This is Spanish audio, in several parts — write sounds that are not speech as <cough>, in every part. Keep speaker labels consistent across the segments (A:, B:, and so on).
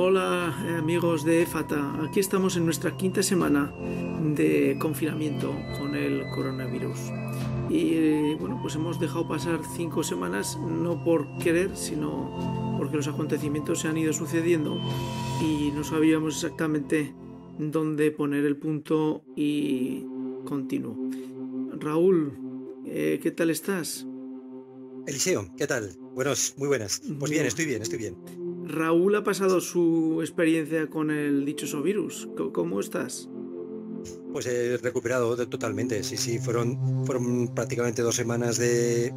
A: Hola eh, amigos de EFATA, aquí estamos en nuestra quinta semana de confinamiento con el coronavirus. Y eh, bueno, pues hemos dejado pasar cinco semanas, no por querer, sino porque los acontecimientos se han ido sucediendo y no sabíamos exactamente dónde poner el punto y continuo. Raúl, eh, ¿qué tal estás?
B: Eliseo, ¿qué tal? Buenos, muy buenas. Pues bien, estoy bien, estoy
A: bien. Raúl ha pasado su experiencia con el dichoso virus. ¿Cómo estás?
B: Pues he recuperado totalmente, sí, sí, fueron, fueron prácticamente dos semanas de,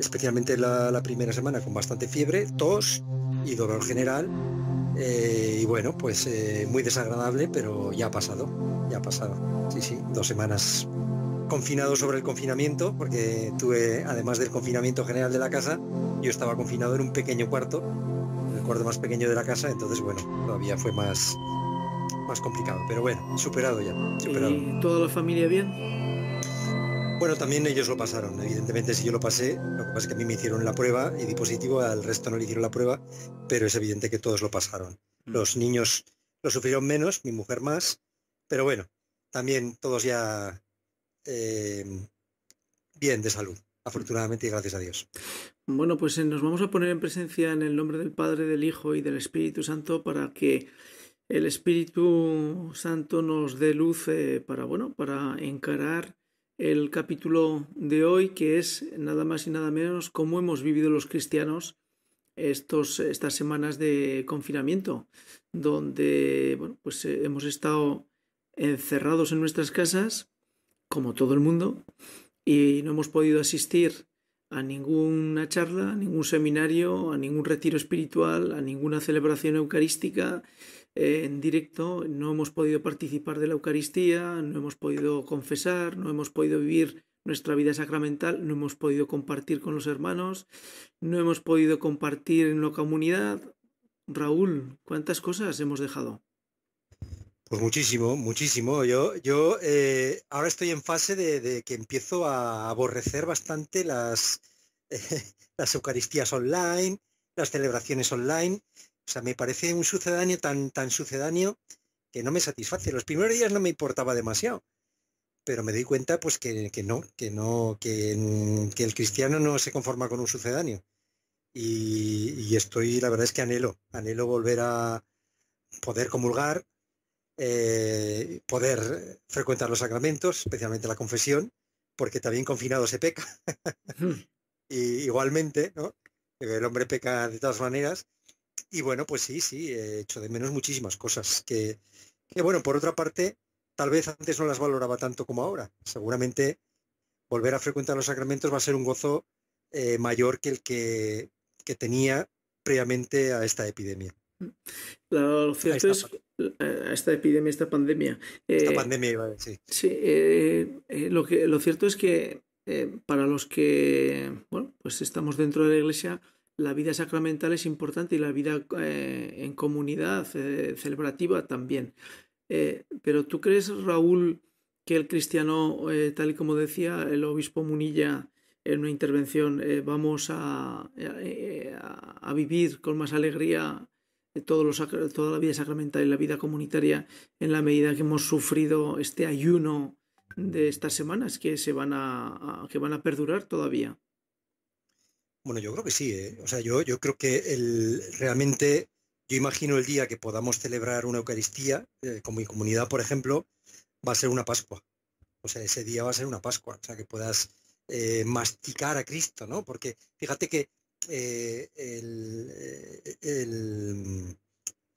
B: especialmente la, primera semana, con bastante fiebre, tos y dolor general. Eh, y bueno, pues eh, muy desagradable, pero ya ha pasado, ya ha pasado. Sí, sí, dos semanas confinado sobre el confinamiento, porque tuve, además del confinamiento general de la casa, yo estaba confinado en un pequeño cuarto el más pequeño de la casa, entonces bueno, todavía fue más, más complicado. Pero bueno, superado ya. Superado. ¿Y toda la familia bien? Bueno, también ellos lo pasaron. Evidentemente, si yo lo pasé, lo que pasa es que a mí me hicieron la prueba y di positivo, al resto no le hicieron la prueba, pero es evidente que todos lo pasaron. Mm. Los niños lo sufrieron menos, mi mujer más, pero bueno, también todos ya eh, bien de salud, afortunadamente y gracias a Dios. Bueno, pues eh, nos vamos a poner en presencia en el nombre del Padre, del Hijo
A: y del Espíritu Santo para que el Espíritu Santo nos dé luz eh, para, bueno, para encarar el capítulo de hoy, que es nada más y nada menos cómo hemos vivido los cristianos estos, estas semanas de confinamiento, donde bueno, pues eh, hemos estado encerrados en nuestras casas, como todo el mundo, y no hemos podido asistir a ninguna charla, a ningún seminario, a ningún retiro espiritual, a ninguna celebración eucarística eh, en directo. No hemos podido participar de la Eucaristía, no hemos podido confesar, no hemos podido vivir nuestra vida sacramental, no hemos podido compartir con los hermanos, no hemos podido compartir en la comunidad. Raúl, ¿cuántas cosas hemos dejado?
B: Pues muchísimo, muchísimo. Yo, yo eh, ahora estoy en fase de, que empiezo a aborrecer bastante las, <laughs> las Eucaristías online, las celebraciones online. O sea, me parece un sucedáneo tan, tan sucedáneo que no me satisface. Los primeros días no me importaba demasiado, pero me di cuenta pues que, no, que no, que, mm, que, el cristiano no se conforma con un sucedáneo. Y, y, estoy, la verdad es que anhelo, anhelo volver a poder comulgar, eh, poder frecuentar los sacramentos, especialmente la confesión, porque también confinado se peca. Hmm. <laughs> y, igualmente, ¿no? El hombre peca de todas maneras. Y bueno, pues sí, sí, he hecho de menos muchísimas cosas que, que, bueno, por otra parte, tal vez antes no las valoraba tanto como ahora. Seguramente volver a frecuentar los sacramentos va a ser un gozo eh, mayor que el que, tenía previamente a esta epidemia. Hmm
A: esta epidemia, esta pandemia. Eh, pandemia Sí, eh, eh, lo, que, lo cierto es que para los que bueno, pues estamos dentro de la iglesia, la vida sacramental es importante y la vida en comunidad celebrativa también. pero tú crees, Raúl, que el cristiano, tal y como decía el obispo Munilla en una intervención, vamos a, a vivir con más alegría de toda la vida sacramental y la vida comunitaria en la medida que hemos sufrido este ayuno de estas semanas que se van a, que van a perdurar todavía.
B: Bueno, yo creo que sí. ¿eh? O sea, yo, yo creo que el, realmente yo imagino el día que podamos celebrar una Eucaristía, eh, como con mi comunidad, por ejemplo, va a ser una Pascua. O sea, ese día va a ser una Pascua. O sea, que puedas eh, masticar a Cristo, ¿no? Porque fíjate que eh, eh,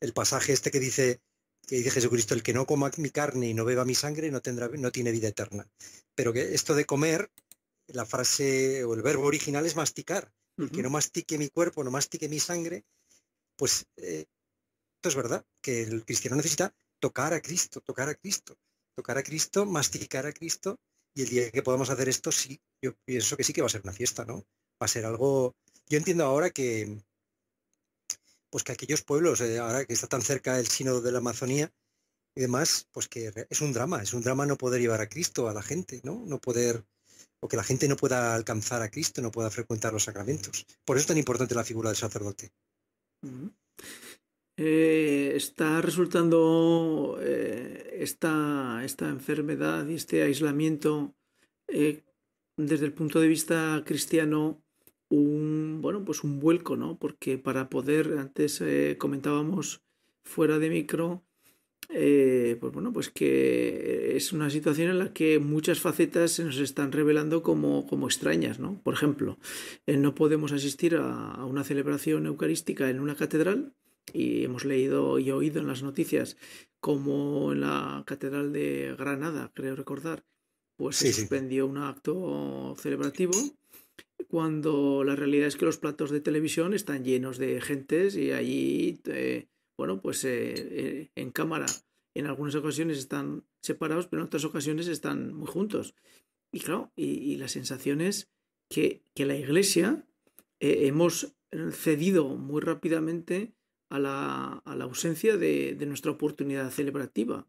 B: el, pasaje este que dice, que dice Jesucristo, el que no coma mi carne y no beba mi sangre no, tendrá, no tiene vida eterna. Pero que esto de comer, la frase o el verbo original es masticar. El Que no mastique mi cuerpo, no mastique mi sangre, pues eh, esto es verdad, que el cristiano necesita tocar a Cristo, tocar a Cristo, tocar a Cristo, masticar a Cristo, y el día que podamos hacer esto, sí, yo pienso que sí que va a ser una fiesta, ¿no? Va a ser algo yo entiendo ahora que, pues que aquellos pueblos, eh, ahora que está tan cerca el sínodo de la Amazonía y demás, pues que es un drama, es un drama no poder llevar a Cristo a la gente, ¿no? No poder, o que la gente no pueda alcanzar a Cristo, no pueda frecuentar los sacramentos. Por eso es tan importante la figura del sacerdote.
A: Eh, está resultando eh, esta, enfermedad y este aislamiento desde el punto de vista cristiano un, bueno, pues un vuelco, ¿no? Porque para poder, antes eh, comentábamos fuera de micro, eh, pues bueno, pues que es una situación en la que muchas facetas se nos están revelando como, como extrañas, ¿no? Por ejemplo, eh, no podemos asistir a, una celebración eucarística en una catedral y hemos leído y oído en las noticias como en la catedral de Granada, creo recordar, pues se suspendió un acto celebrativo cuando la realidad es que los platos de televisión están llenos de gentes y allí, eh, bueno, pues eh, eh, en cámara en algunas ocasiones están separados, pero en otras ocasiones están muy juntos. Y claro, y, la sensación es que, que la iglesia hemos cedido muy rápidamente a la, a la ausencia de, de, nuestra oportunidad celebrativa.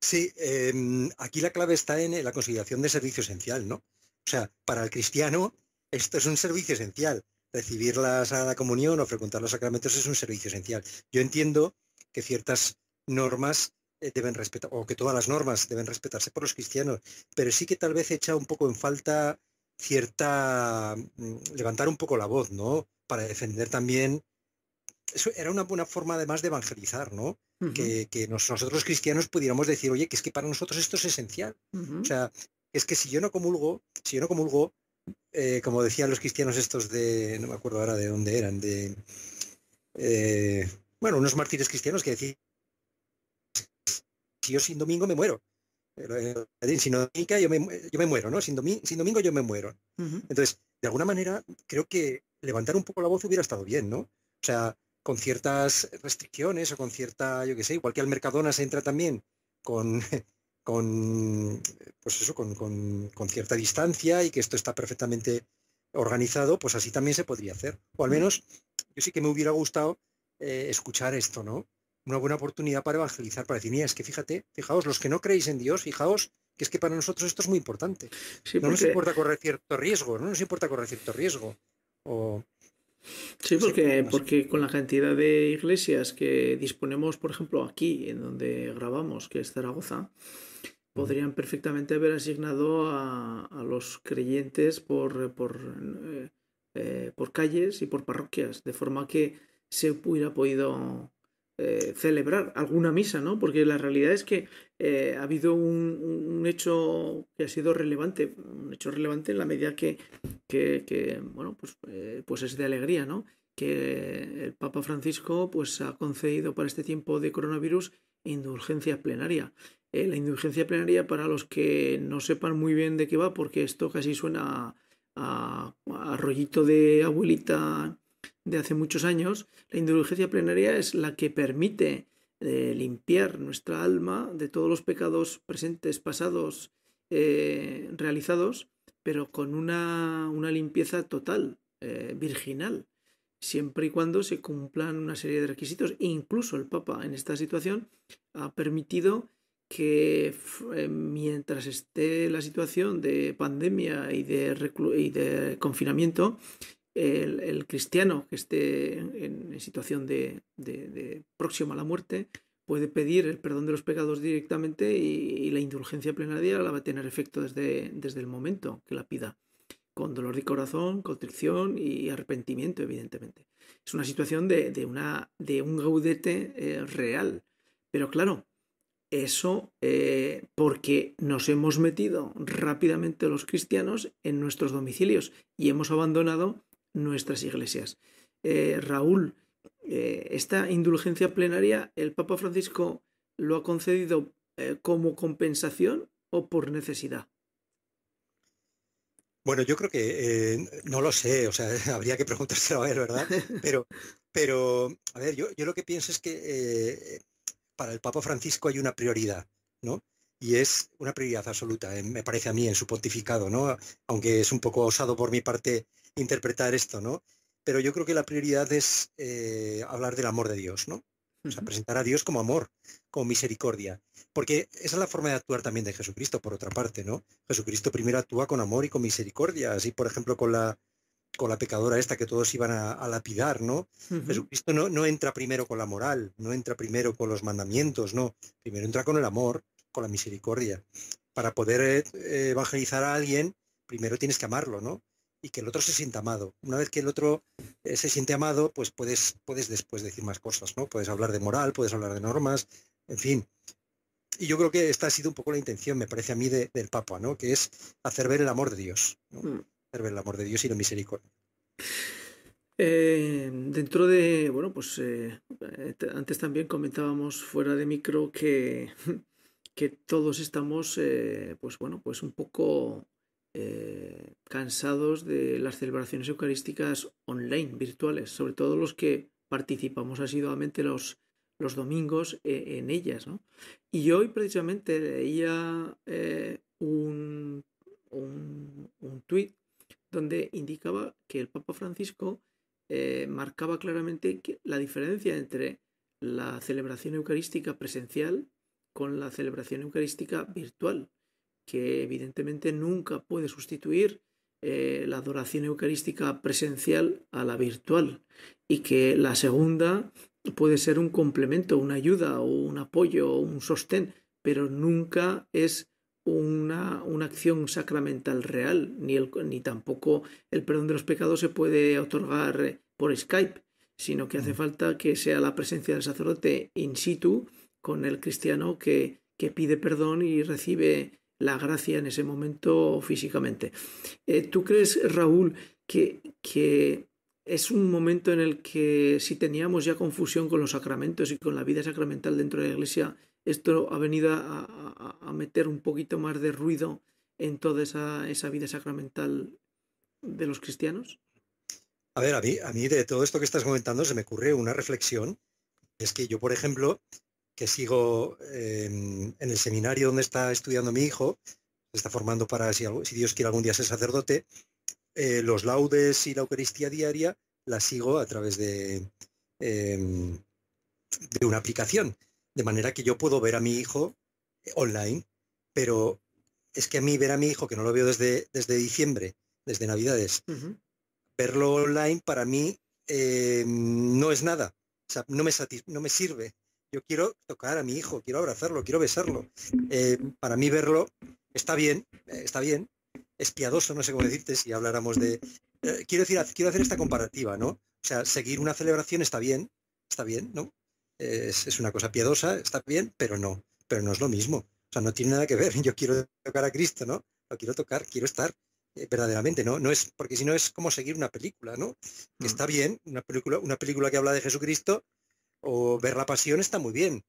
B: Sí, em, aquí la clave está en la consideración de servicio esencial, ¿no? O sea, para el cristiano esto es un servicio esencial. Recibir la Sagrada Comunión o frecuentar los sacramentos es un servicio esencial. Yo entiendo que ciertas normas eh, deben respetar, o que todas las normas deben respetarse por los cristianos, pero sí que tal vez echa un poco en falta cierta, mm, levantar un poco la voz, ¿no? Para defender también, eso era una buena forma además de evangelizar, ¿no? Que, que nosotros cristianos pudiéramos decir, oye, que es que para nosotros esto es esencial. O sea, es que si yo no comulgo, si yo no comulgo, eh, como decían los cristianos estos de, no me acuerdo ahora de dónde eran, de, eh, bueno, unos mártires cristianos que decían, si yo sin domingo me muero. Sin domingo yo me, muero, ¿no? Sin, sin domingo yo me muero. Entonces, de alguna manera, creo que levantar un poco la voz hubiera estado bien, ¿no? O sea, con ciertas restricciones o con cierta, yo qué sé, igual que al Mercadona se entra también con <laughs> con, pues eso, con, cierta distancia y que esto está perfectamente organizado, pues así también se podría hacer. O al menos yo sí que me hubiera gustado eh, escuchar esto, ¿no? Una buena oportunidad para evangelizar, para decir, mira, es que fíjate, fijaos, los que no creéis en Dios, fijaos que es que para nosotros esto es muy importante. no nos importa correr cierto riesgo, no nos importa correr cierto riesgo. Sí, porque, porque
A: con la cantidad de iglesias que disponemos, por ejemplo, aquí, en donde grabamos, que es Zaragoza, podrían perfectamente haber asignado a, los creyentes por, eh, por, eh, eh, por, calles y por parroquias, de forma que se hubiera podido celebrar alguna misa, ¿no? Porque la realidad es que ha habido un, hecho que ha sido relevante, un hecho relevante en la medida que, que, que bueno, pues, pues es de alegría, ¿no? Que el Papa Francisco pues, ha concedido para este tiempo de coronavirus indulgencia plenaria. Eh, la indulgencia plenaria, para los que no sepan muy bien de qué va, porque esto casi suena a, rollito de abuelita de hace muchos años, la indulgencia plenaria es la que permite eh, limpiar nuestra alma de todos los pecados presentes, pasados, eh, realizados, pero con una, limpieza total, virginal, siempre y cuando se cumplan una serie de requisitos. E incluso el Papa en esta situación ha permitido que eh, mientras esté la situación de pandemia y de, y de confinamiento, el, cristiano que esté en, situación de, de, próxima a la muerte puede pedir el perdón de los pecados directamente y, la indulgencia plenaria la va a tener efecto desde, el momento que la pida, con dolor de corazón, contrición y arrepentimiento, evidentemente. Es una situación de, de un gaudete eh, real, pero claro, eso eh, porque nos hemos metido rápidamente los cristianos en nuestros domicilios y hemos abandonado nuestras iglesias. Eh, Raúl, eh, esta indulgencia plenaria, ¿el Papa Francisco lo ha concedido como compensación o por necesidad?
B: Bueno, yo creo que no lo sé, o sea, <laughs> habría que preguntárselo a ver, ¿verdad? <laughs> Pero, pero a ver, yo, lo que pienso es que para el Papa Francisco hay una prioridad, ¿no? Y es una prioridad absoluta, eh, me parece a mí, en su pontificado, ¿no? Aunque es un poco osado por mi parte interpretar esto, ¿no? Pero yo creo que la prioridad es eh, hablar del amor de Dios, ¿no? O sea, presentar a Dios como amor, como misericordia. Porque esa es la forma de actuar también de Jesucristo, por otra parte, ¿no? Jesucristo primero actúa con amor y con misericordia. Así, por ejemplo, con la con la pecadora esta que todos iban a, lapidar, ¿no? Esto Jesucristo no, entra primero con la moral, no entra primero con los mandamientos, no. Primero entra con el amor, con la misericordia. Para poder eh, eh, evangelizar a alguien, primero tienes que amarlo, ¿no? Y que el otro se sienta amado. Una vez que el otro eh, se siente amado, pues puedes, puedes después decir más cosas, ¿no? Puedes hablar de moral, puedes hablar de normas, en fin. Y yo creo que esta ha sido un poco la intención, me parece a mí, del Papa, ¿no? Que es hacer ver el amor de Dios. Mm el amor de Dios y la misericordia. Eh, dentro de,
A: bueno, pues eh, eh, antes también comentábamos fuera de micro que, <laughs> que todos estamos, pues bueno, pues un poco cansados de las celebraciones eucarísticas online, virtuales, sobre todo los que participamos asiduamente los, los domingos en ellas, ¿no? Y hoy precisamente leía un donde indicaba que el Papa Francisco eh, marcaba claramente la diferencia entre la celebración eucarística presencial con la celebración eucarística virtual, que evidentemente nunca puede sustituir eh, la adoración eucarística presencial a la virtual y que la segunda puede ser un complemento, una ayuda o un apoyo o un sostén, pero nunca es una, una acción sacramental real, ni, ni tampoco el perdón de los pecados se puede otorgar eh, por Skype, sino que hace mm. falta que sea la presencia del sacerdote in situ con el cristiano que, que pide perdón y recibe la gracia en ese momento físicamente. Eh, ¿Tú crees, Raúl, que, que es un momento en el que si teníamos ya confusión con los sacramentos y con la vida sacramental dentro de la iglesia, esto ha venido a, meter un poquito más de ruido en toda esa, vida sacramental de los cristianos.
B: A ver, a mí, de todo esto que estás comentando se me ocurre una reflexión. Es que yo, por ejemplo, que sigo em, en el seminario donde está estudiando mi hijo, se está formando para, si Dios quiere algún día ser sacerdote, eh, los laudes y la Eucaristía diaria la sigo a través de, em, de una aplicación, de manera que yo puedo ver a mi hijo online, pero es que a mí ver a mi hijo, que no lo veo desde, desde diciembre, desde Navidades, verlo online para mí em, no es nada, no me, no me sirve. Yo quiero tocar a mi hijo, quiero abrazarlo, quiero besarlo. Eh, para mí verlo está bien, eh, está bien, es piadoso, no sé cómo decirte, si habláramos de... Eh, quiero, decir, quiero hacer esta comparativa, ¿no? O sea, seguir una celebración está bien, está bien, ¿no? Es, una cosa piadosa, está bien, pero no, pero no es lo mismo. O sea, no tiene nada que ver. <laughs> Yo quiero tocar a Cristo, ¿no? Lo quiero tocar, quiero estar eh, verdaderamente, ¿no? No es, porque si no es como seguir una película, ¿no? Mm. está bien, una película, una película que habla de Jesucristo o ver la pasión está muy bien,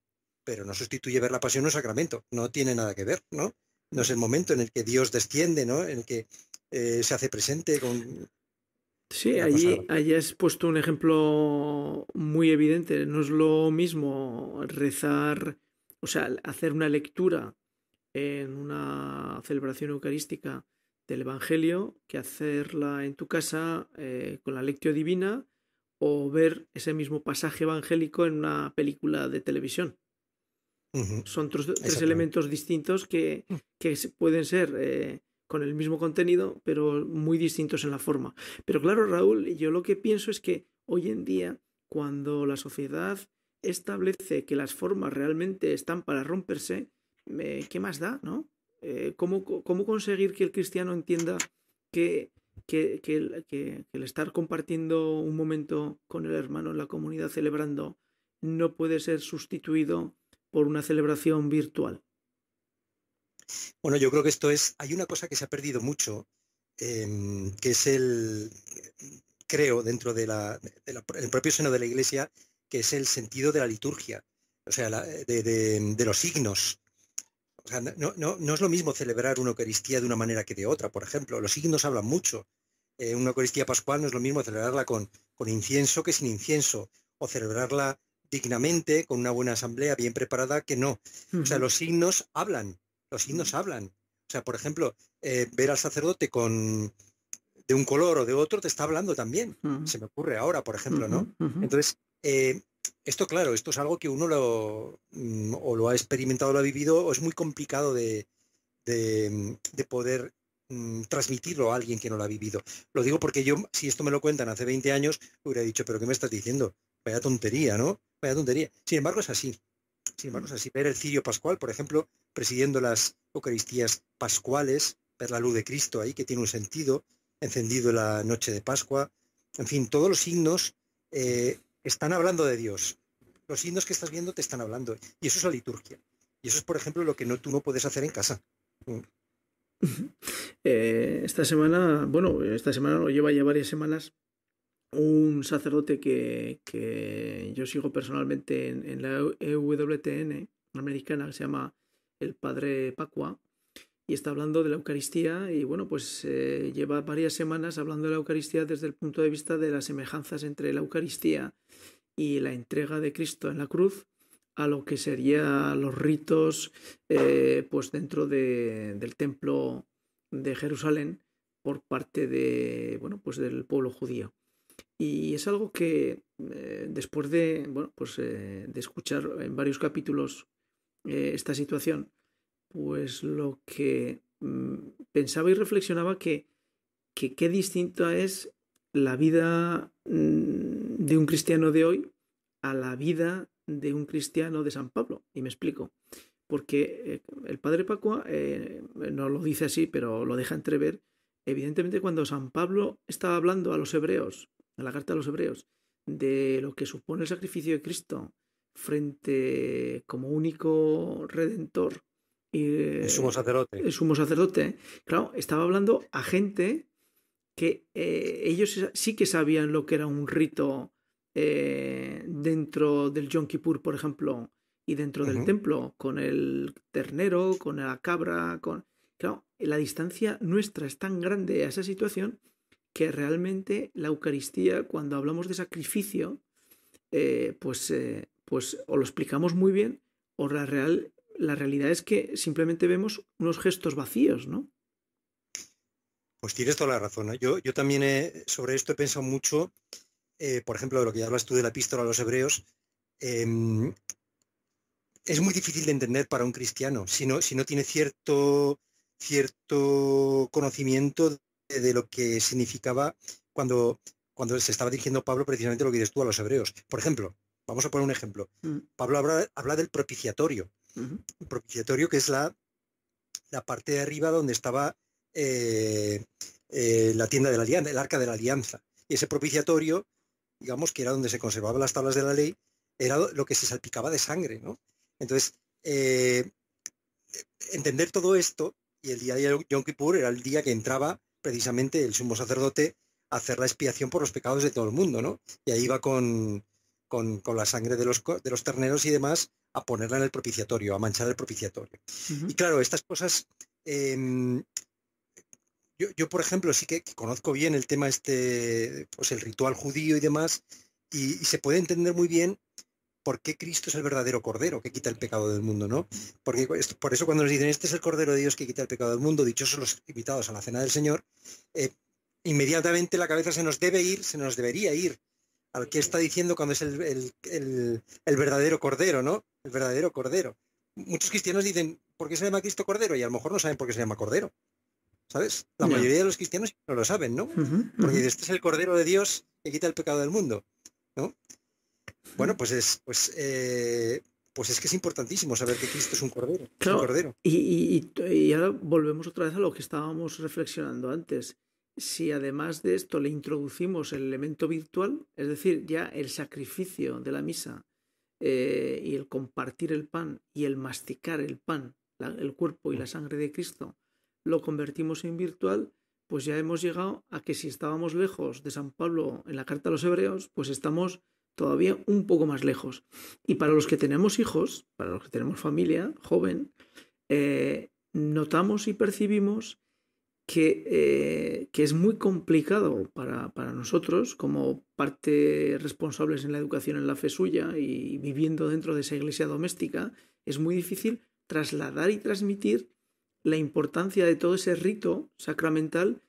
B: pero no sustituye ver la pasión un sacramento, no tiene nada que ver, ¿no? no es el momento en el que Dios desciende, ¿no? En el que eh, se hace presente con... Sí, allí,
A: allí, has puesto un ejemplo muy evidente. No es lo mismo rezar, o sea, hacer una lectura en una celebración eucarística del Evangelio que hacerla en tu casa eh, con la lectio divina o ver ese mismo pasaje evangélico en una película de televisión. Son tres, elementos distintos que, que pueden ser eh, con el mismo contenido, pero muy distintos en la forma. Pero claro, Raúl, yo lo que pienso es que hoy en día, cuando la sociedad establece que las formas realmente están para romperse, eh, ¿qué más da, no? Eh, ¿cómo, conseguir que el cristiano entienda que, el estar compartiendo un momento con el hermano en la comunidad celebrando no puede ser sustituido por una celebración virtual?
B: Bueno, yo creo que esto es, hay una cosa que se ha perdido mucho, em, que es el, creo, dentro del de el propio seno de la Iglesia, que es el sentido de la liturgia, o sea, de, los signos. O sea, no, es lo mismo celebrar una Eucaristía de una manera que de otra, por ejemplo. Los signos hablan mucho. Eh, una Eucaristía pascual no es lo mismo celebrarla con, con incienso que sin incienso, o celebrarla dignamente, con una buena asamblea bien preparada, que no. O sea, los signos hablan, los signos mm. hablan. O sea, por ejemplo, eh, ver al sacerdote con de un color o de otro te está hablando también. Mm. Se me ocurre ahora, por ejemplo, ¿no? Entonces, eh, esto, claro, esto es algo que uno lo, mm, o lo ha experimentado, lo ha vivido, o es muy complicado de, de, poder transmitirlo a alguien que no lo ha vivido. Lo digo porque yo, si esto me lo cuentan hace 20 años, hubiera dicho, pero ¿qué me estás diciendo? Vaya tontería, ¿no? Vaya tontería. Sin embargo, es así. Sin embargo, es así. Ver el cirio pascual, por ejemplo, presidiendo las Eucaristías pascuales, ver la luz de Cristo ahí, que tiene un sentido, encendido la noche de Pascua. En fin, todos los signos eh, están hablando de Dios. Los signos que estás viendo te están hablando. Y eso es la liturgia. Y eso es, por ejemplo, lo que no, tú no puedes hacer en casa.
A: Mm. <laughs> Eh, esta semana, bueno, esta semana lo lleva ya varias semanas un sacerdote que, yo sigo personalmente en, la EWTN americana, que se llama el Padre Pacua, y está hablando de la Eucaristía, y bueno, pues eh, lleva varias semanas hablando de la Eucaristía desde el punto de vista de las semejanzas entre la Eucaristía y la entrega de Cristo en la cruz a lo que serían los ritos eh, pues dentro del templo de Jerusalén por parte de bueno pues del pueblo judío y es algo que eh, después de, bueno, pues, eh, de escuchar en varios capítulos eh, esta situación, pues lo que mm, pensaba y reflexionaba que qué distinta es la vida mm, de un cristiano de hoy a la vida de un cristiano de San Pablo. Y me explico. Porque el padre Paco no lo dice así, pero lo deja entrever. Evidentemente cuando San Pablo estaba hablando a los hebreos, en la carta de los hebreos, de lo que supone el sacrificio de Cristo frente como único redentor y el sumo sacerdote. El sumo sacerdote, claro, estaba hablando a gente que eh, ellos sí que sabían lo que era un rito eh, dentro del Yom Kippur, por ejemplo, y dentro del templo, con el ternero, con la cabra, con... Claro, la distancia nuestra es tan grande a esa situación que realmente la Eucaristía, cuando hablamos de sacrificio, eh, pues, eh, pues o lo explicamos muy bien o la, real, la realidad es que simplemente vemos unos gestos vacíos, ¿no?
B: Pues tienes toda la razón. ¿eh? Yo, yo también sobre esto he pensado mucho, por ejemplo, de lo que hablas tú de la epístola a los hebreos. Em, es muy difícil de entender para un cristiano si no, si no tiene cierto, cierto conocimiento eh, de lo que significaba cuando, cuando se estaba dirigiendo Pablo precisamente lo que dices tú a los hebreos. Por ejemplo, vamos a poner un ejemplo. Mm. Pablo habla, del propiciatorio. propiciatorio que es la, la parte de arriba donde estaba eh, eh, la tienda de la alianza, el arca de la alianza. Y ese propiciatorio, digamos que era donde se conservaban las tablas de la ley, era lo que se salpicaba de sangre, Entonces, entender todo esto, y el día de Yom Kippur era el día que entraba precisamente el sumo sacerdote hacer la expiación por los pecados de todo el mundo, ¿no? Y ahí va con, con, la sangre de los, de los terneros y demás a ponerla en el propiciatorio, a manchar el propiciatorio. Y claro, estas cosas, em, yo, por ejemplo sí que, conozco bien el tema este, pues el ritual judío y demás, y se puede entender muy bien por qué Cristo es el verdadero Cordero que quita el pecado del mundo, ¿no? Porque por eso cuando nos dicen, este es el Cordero de Dios que quita el pecado del mundo, dichosos los invitados a la cena del Señor, eh, inmediatamente la cabeza se nos debe ir, se nos debería ir al que está diciendo cuando es el, verdadero Cordero, ¿no? El verdadero Cordero. Muchos cristianos dicen, ¿por qué se llama Cristo Cordero? Y a lo mejor no saben por qué se llama Cordero. ¿Sabes? La mayoría de los cristianos no lo saben, ¿no? este es el Cordero de Dios que quita el pecado del mundo, ¿no? Bueno, pues es, pues, eh, pues es que es importantísimo saber que Cristo es un cordero. Claro. Y, y
A: ahora volvemos otra vez a lo que estábamos reflexionando antes. Si además de esto le introducimos el elemento virtual, es decir, ya el sacrificio de la misa eh, y el compartir el pan y el masticar el pan, la, el cuerpo y la sangre de Cristo, lo convertimos en virtual, pues ya hemos llegado a que si estábamos lejos de San Pablo en la carta a los hebreos, pues estamos todavía un poco más lejos. Y para los que tenemos hijos, para los que tenemos familia joven, eh, notamos y percibimos eh, que, es muy complicado para, para, nosotros, como parte responsables en la educación en la fe suya y viviendo dentro de esa iglesia doméstica, es muy difícil trasladar y transmitir la importancia de todo ese rito sacramental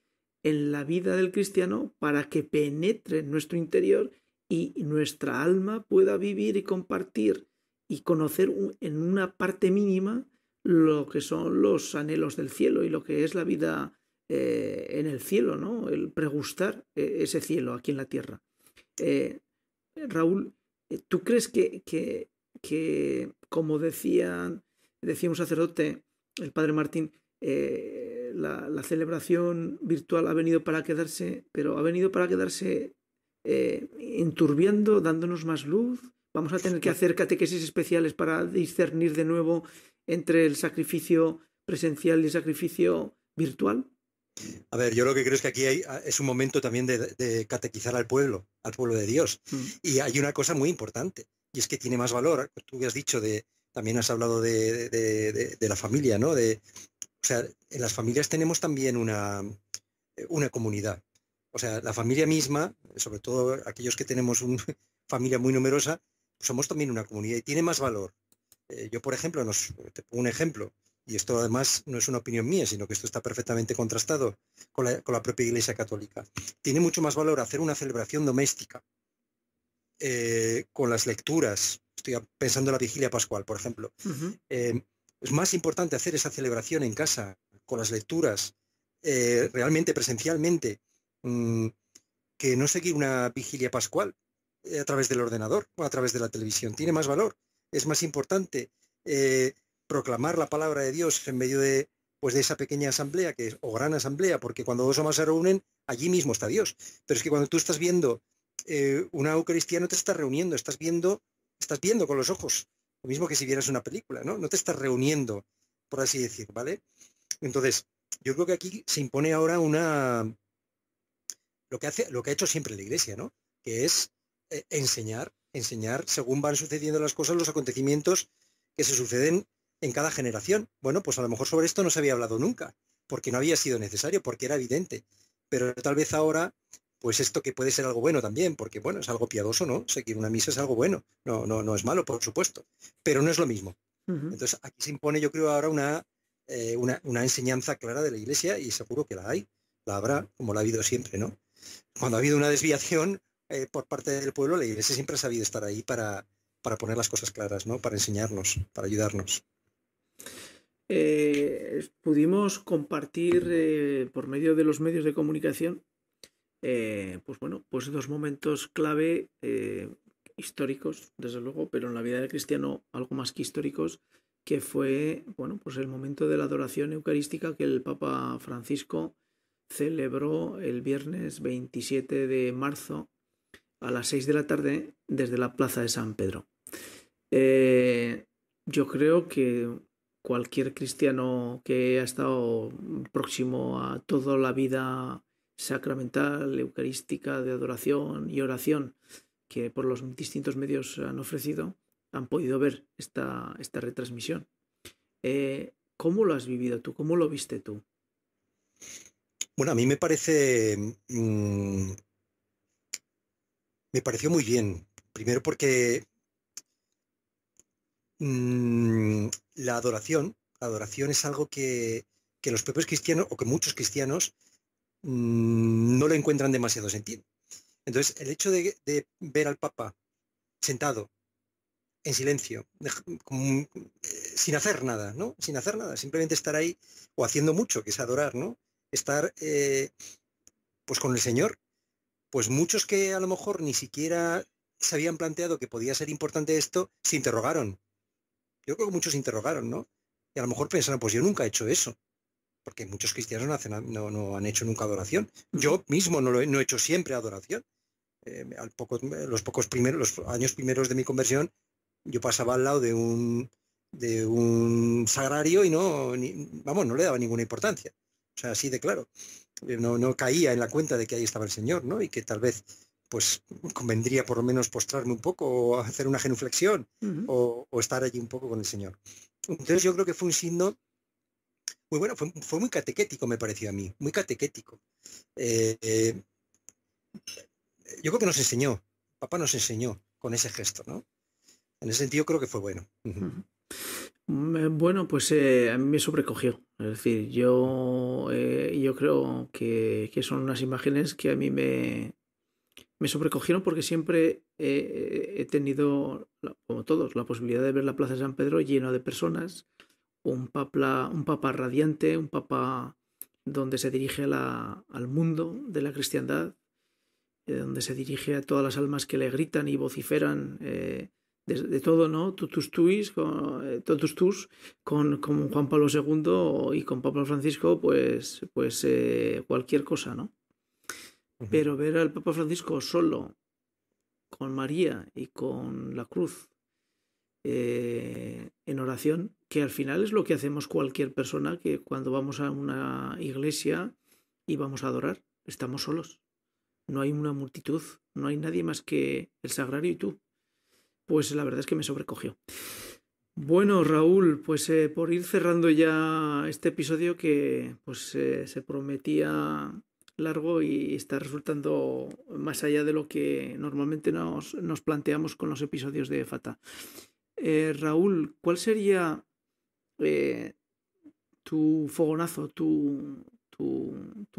A: en la vida del cristiano para que penetre en nuestro interior y nuestra alma pueda vivir y compartir y conocer en una parte mínima lo que son los anhelos del cielo y lo que es la vida eh, en el cielo, ¿no? El pregustar eh, ese cielo aquí en la tierra. Eh, Raúl, ¿tú crees que, como decía, decía, un sacerdote, el padre Martín, la, la celebración virtual ha venido para quedarse, pero ha venido para quedarse eh, enturbiando, dándonos más luz. Vamos a tener que hacer catequesis especiales para discernir de nuevo entre el sacrificio presencial y el sacrificio
B: virtual. A ver, yo lo que creo es que aquí ah, es un momento también de, catequizar al pueblo, al pueblo de Dios. Mm. Y hay una cosa muy importante, y es que tiene más valor. Tú has dicho de, también has hablado de, la familia, ¿no? o sea, en las familias tenemos también una eh, comunidad. O sea, la familia misma, sobre todo aquellos que tenemos una <laughs> familia muy numerosa, pues somos también una comunidad y tiene más valor. Eh, yo, por ejemplo, te pongo un ejemplo, y esto además no es una opinión mía, sino que esto está perfectamente contrastado con la, propia Iglesia Católica. Tiene mucho más valor hacer una celebración doméstica eh, con las lecturas. Estoy pensando en la vigilia pascual, por ejemplo. Eh, es más importante hacer esa celebración en casa, con las lecturas, realmente presencialmente, Mm, que no seguir una vigilia pascual eh, a través del ordenador o a través de la televisión. Tiene más valor, es más importante eh, proclamar la palabra de Dios en medio de, pues de esa pequeña asamblea que es, o gran asamblea, porque cuando dos o más se reúnen, allí mismo está Dios. Pero es que cuando tú estás viendo eh, una Eucaristía, no te estás reuniendo, estás viendo, estás viendo con los ojos, lo mismo que si vieras una película, ¿no? No te estás reuniendo, por así decir, ¿vale? Entonces, yo creo que aquí se impone ahora una, lo que hace, lo que ha hecho siempre la iglesia, ¿no? Que es eh, enseñar, enseñar según van sucediendo las cosas, los acontecimientos que se suceden en cada generación. Bueno, pues a lo mejor sobre esto no se había hablado nunca, porque no había sido necesario, porque era evidente. Pero tal vez ahora, pues esto que puede ser algo bueno también, porque bueno, es algo piadoso, ¿no? Seguir una misa es algo bueno, no, no, no es malo, por supuesto, pero no es lo mismo. Entonces aquí se impone, yo creo, ahora eh, una, una enseñanza clara de la iglesia y seguro que la hay, la habrá, como la ha habido siempre, ¿no? cuando ha habido una desviación eh, por parte del pueblo, la iglesia siempre ha sabido estar ahí para, poner las cosas claras, Para enseñarnos, para ayudarnos.
A: Eh, pudimos compartir eh, por medio de los medios de comunicación, pues bueno, pues dos momentos clave históricos, desde luego, pero en la vida del cristiano algo más que históricos, que fue, bueno, pues el momento de la adoración eucarística que el Papa Francisco celebró el viernes 27 de marzo a las 6 de la tarde desde la Plaza de San Pedro. Eh, yo creo que cualquier cristiano que ha estado próximo a toda la vida sacramental, eucarística, de adoración y oración que por los distintos medios han ofrecido, han podido ver esta, esta retransmisión. Eh, ¿Cómo lo has vivido tú? ¿Cómo lo viste tú?
B: Bueno, a mí me parece. Mm, me pareció muy bien. Primero porque mm, la adoración, la adoración es algo que, los propios cristianos, o que muchos cristianos, mm, no le encuentran demasiado sentido. Entonces, el hecho de, ver al Papa sentado, en silencio, eh, sin hacer nada, ¿no? Sin hacer nada, simplemente estar ahí, o haciendo mucho, que es adorar, ¿no? estar eh, pues con el Señor, pues muchos que a lo mejor ni siquiera se habían planteado que podía ser importante esto, se interrogaron. Yo creo que muchos se interrogaron, ¿no? Y a lo mejor pensaron, pues yo nunca he hecho eso, porque muchos cristianos no, no, han hecho nunca adoración. Yo mismo no, lo he, hecho siempre adoración. Eh, al poco, los pocos primeros, los años primeros de mi conversión, yo pasaba al lado de un, de un sagrario y no, vamos, no le daba ninguna importancia. O sea, así de claro. Eh, no, no caía en la cuenta de que ahí estaba el Señor, ¿no? Y que tal vez pues convendría por lo menos postrarme un poco o hacer una genuflexión o, estar allí un poco con el Señor. Entonces yo creo que fue un signo muy bueno, fue, muy catequético me pareció a mí, muy catequético. Eh, eh, yo creo que nos enseñó, papá nos enseñó con ese gesto, ¿no? En ese sentido creo que fue bueno. Eh, bueno, pues eh, a mí me
A: sobrecogió. Es decir, yo, eh, yo creo que, son unas imágenes que a mí me, me sobrecogieron porque siempre he tenido, como todos, la posibilidad de ver la Plaza de San Pedro llena de personas, un, papla, un papa radiante, un papa donde se dirige al mundo de la cristiandad, donde se dirige a todas las almas que le gritan y vociferan de, todo, ¿no? tus tuis, con, eh, totus tus, con, con, Juan Pablo II y con Papa Francisco, pues, pues eh, cualquier cosa, ¿no? Pero ver al Papa Francisco solo, con María y con la cruz, eh, en oración, que al final es lo que hacemos cualquier persona que cuando vamos a una iglesia y vamos a adorar, estamos solos. No hay una multitud, no hay nadie más que el sagrario y tú pues la verdad es que me sobrecogió. Bueno, Raúl, pues eh, por ir cerrando ya este episodio que pues eh, se prometía largo y está resultando más allá de lo que normalmente nos, planteamos con los episodios de Fata. Eh, Raúl, ¿cuál sería tu fogonazo, tu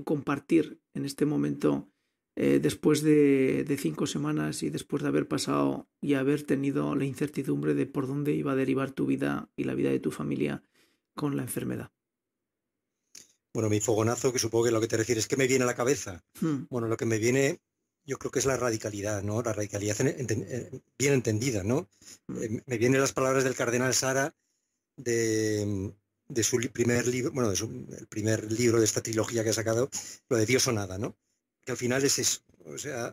A: compartir en este momento eh, después de, cinco semanas y después de haber pasado y haber tenido la incertidumbre de por dónde iba a derivar tu vida y la vida de tu familia con la
B: enfermedad. Bueno, mi fogonazo, que supongo que lo que te refieres es que me viene a la cabeza. Hmm. Bueno, lo que me viene, yo creo que es la radicalidad, ¿no? La radicalidad eh, bien entendida, ¿no? Hmm. Eh, me vienen las palabras del cardenal Sara de, su primer libro, bueno, de el primer libro de esta trilogía que ha sacado, lo de Dios o nada, ¿no? al final es eso.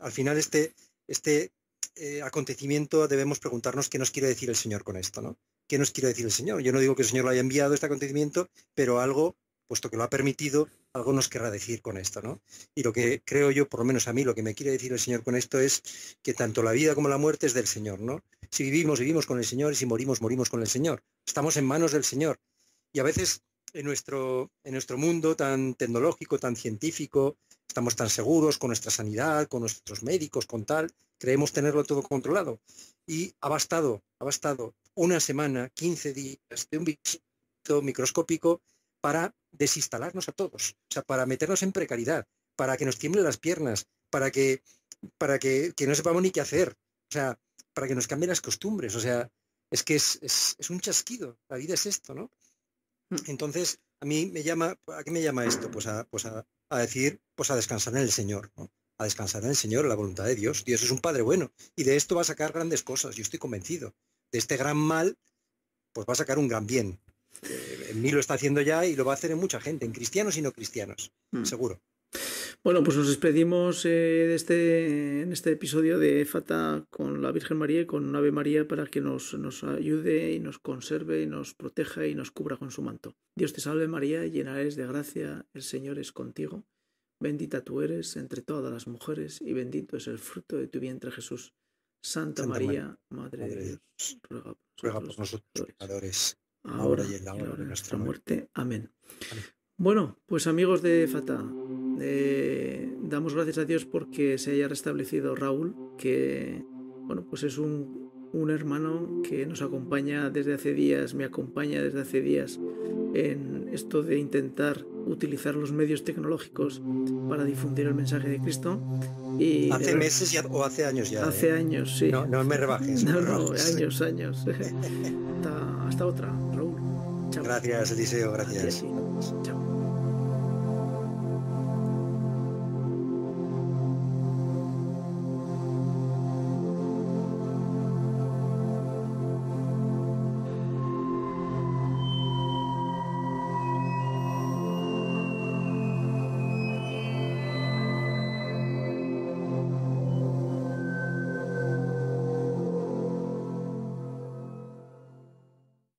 B: al final este, este eh, acontecimiento debemos preguntarnos qué nos quiere decir el Señor con esto, ¿no? ¿Qué nos quiere decir el Señor? Yo no digo que el Señor lo haya enviado este acontecimiento, pero algo, puesto que lo ha permitido, algo nos querrá decir con esto, ¿no? Y lo que creo yo, por lo menos a mí, lo que me quiere decir el Señor con esto es que tanto la vida como la muerte es del Señor, ¿no? Si vivimos, vivimos con el Señor y si morimos, morimos con el Señor. Estamos en manos del Señor. Y a veces en nuestro, en nuestro mundo tan tecnológico, tan científico, estamos tan seguros con nuestra sanidad, con nuestros médicos, con tal, creemos tenerlo todo controlado. Y ha bastado, ha bastado una semana, 15 días de un bichito microscópico para desinstalarnos a todos, o sea, para meternos en precariedad, para que nos tiemble las piernas, para que, para que, que no sepamos ni qué hacer, o sea, para que nos cambien las costumbres, o sea, es que es, es, un chasquido, la vida es esto, ¿no? Mm. Entonces, a mí me llama, ¿a qué me llama esto? Pues pues a, a decir, pues a descansar en el Señor, a descansar en el Señor, la voluntad de Dios. Dios es un Padre bueno y de esto va a sacar grandes cosas, yo estoy convencido. De este gran mal, pues va a sacar un gran bien. Eh, en mí lo está haciendo ya y lo va a hacer en mucha gente, en cristianos y no cristianos, hmm. seguro.
A: Bueno, pues nos despedimos eh, de este, en este episodio de Fata con la Virgen María y con un Ave María para que nos, nos ayude y nos conserve y nos proteja y nos cubra con su manto. Dios te salve María, llena eres de gracia, el Señor es contigo. Bendita tú eres entre todas las mujeres y bendito es el fruto de tu vientre Jesús. Santa, María, Madre, de Dios, ruega por nosotros, pecadores, ahora, y en la hora de nuestra muerte. Amén. Bueno, pues amigos de Fata, eh, damos gracias a Dios porque se haya restablecido Raúl, que bueno, pues es un, un, hermano que nos acompaña desde hace días, me acompaña desde hace días en esto de intentar utilizar los medios tecnológicos para difundir el mensaje de
B: Cristo. hace meses o hace años ya. Hace ¿eh? años, sí. No, no, me rebajes. No, no, años, años. <laughs> hasta, otra, Raúl. Gracias, Eliseo, gracias.